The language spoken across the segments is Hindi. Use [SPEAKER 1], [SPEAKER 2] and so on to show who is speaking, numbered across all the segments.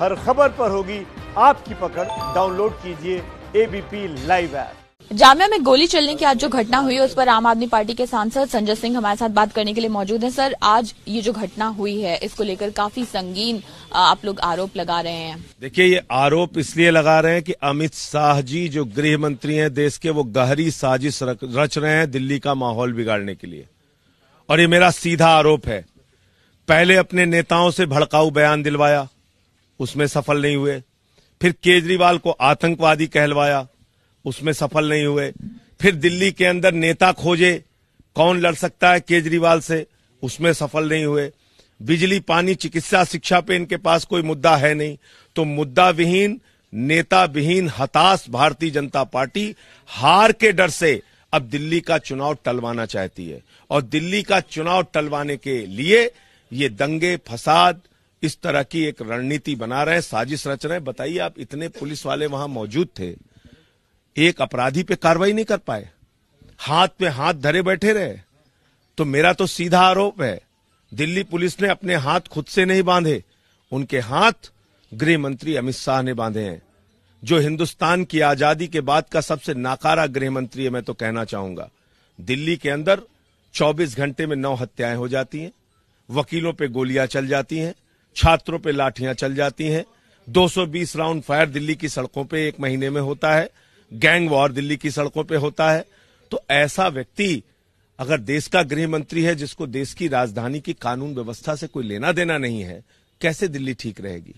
[SPEAKER 1] हर खबर पर होगी आपकी पकड़ डाउनलोड कीजिए एबीपी लाइव ऐप
[SPEAKER 2] जामिया में गोली चलने की आज जो घटना हुई है उस पर आम आदमी पार्टी के सांसद संजय सिंह हमारे साथ बात करने के लिए मौजूद हैं सर आज ये जो घटना हुई है इसको लेकर काफी संगीन आप लोग आरोप लगा रहे हैं
[SPEAKER 1] देखिए ये आरोप इसलिए लगा रहे हैं कि अमित शाह जी जो गृह मंत्री हैं देश के वो गहरी साजिश रच रहे हैं दिल्ली का माहौल बिगाड़ने के लिए और ये मेरा सीधा आरोप है पहले अपने नेताओं से भड़काऊ बयान दिलवाया उसमें सफल नहीं हुए फिर केजरीवाल को आतंकवादी कहलवाया उसमें सफल नहीं हुए फिर दिल्ली के अंदर नेता खोजे कौन लड़ सकता है केजरीवाल से उसमें सफल नहीं हुए बिजली पानी चिकित्सा शिक्षा पे इनके पास कोई मुद्दा है नहीं तो मुद्दा विहीन नेता विहीन हताश भारतीय जनता पार्टी हार के डर से अब दिल्ली का चुनाव टलवाना चाहती है और दिल्ली का चुनाव टलवाने के लिए ये दंगे फसाद इस तरह की एक रणनीति बना रहे हैं साजिश रच रहे हैं बताइए आप इतने पुलिस वाले वहां मौजूद थे एक अपराधी पे कार्रवाई नहीं कर पाए हाथ पे हाथ धरे बैठे रहे तो मेरा तो सीधा आरोप है दिल्ली पुलिस ने अपने हाथ खुद से नहीं बांधे उनके हाथ गृह मंत्री अमित शाह ने बांधे हैं जो हिंदुस्तान की आजादी के बाद का सबसे नाकारा गृह मंत्री है मैं तो कहना चाहूंगा दिल्ली के अंदर 24 घंटे में नौ हत्याएं हो जाती हैं वकीलों पे गोलियां चल जाती हैं छात्रों पे लाठियां चल जाती हैं 220 राउंड फायर दिल्ली की सड़कों पे एक महीने में होता है गैंग वॉर दिल्ली की सड़कों पे होता है तो ऐसा व्यक्ति अगर देश का गृह मंत्री है जिसको देश की राजधानी की कानून व्यवस्था से कोई लेना देना नहीं है कैसे दिल्ली ठीक रहेगी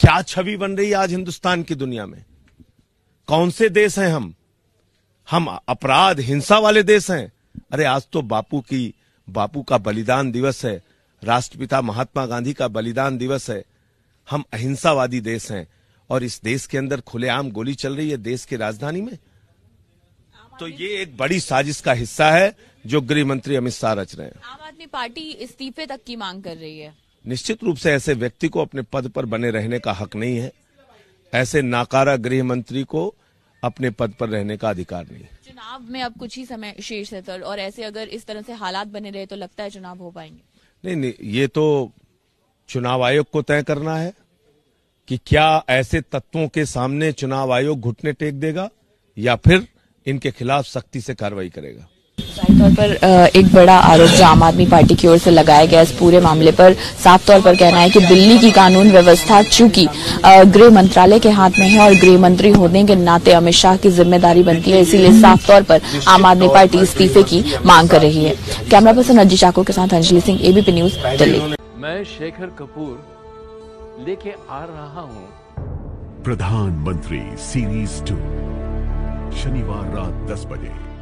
[SPEAKER 1] क्या छवि बन रही आज हिंदुस्तान की दुनिया में कौन से देश हैं हम हम अपराध हिंसा वाले देश हैं अरे आज तो बापू की बापू का बलिदान दिवस है राष्ट्रपिता महात्मा गांधी का बलिदान दिवस है हम अहिंसावादी देश हैं और इस देश के अंदर खुलेआम गोली चल रही है देश की राजधानी में तो ये एक बड़ी साजिश का हिस्सा है जो गृह मंत्री अमित शाह रच रहे हैं
[SPEAKER 2] आम आदमी पार्टी इस्तीफे तक की मांग कर रही है
[SPEAKER 1] निश्चित रूप से ऐसे व्यक्ति को अपने पद पर बने रहने का हक नहीं है ऐसे नाकारा गृह मंत्री को अपने पद पर रहने का अधिकार नहीं
[SPEAKER 2] चुनाव में अब कुछ ही समय शेष है सर और ऐसे अगर इस तरह से हालात बने रहे तो लगता है चुनाव हो पाएंगे
[SPEAKER 1] नहीं नहीं ये तो चुनाव आयोग को तय करना है कि क्या ऐसे तत्वों के सामने चुनाव आयोग घुटने टेक देगा या फिर इनके खिलाफ सख्ती से कार्रवाई करेगा
[SPEAKER 2] तौर पर एक बड़ा आरोप जो आम आदमी पार्टी की ओर से लगाया गया इस पूरे मामले पर साफ तौर पर कहना है कि दिल्ली की कानून व्यवस्था चूंकि गृह मंत्रालय के हाथ में है और गृह मंत्री होने के नाते अमित शाह की जिम्मेदारी बनती है इसीलिए साफ तौर पर आम आदमी पार्टी इस्तीफे की मांग कर रही है कैमरा पर्सन अजी चाकू के साथ अंजलि सिंह एबीपी न्यूज दिल्ली
[SPEAKER 1] मैं शेखर कपूर लेके आ रहा हूँ प्रधानमंत्री सीरीज टू शनिवार रात दस बजे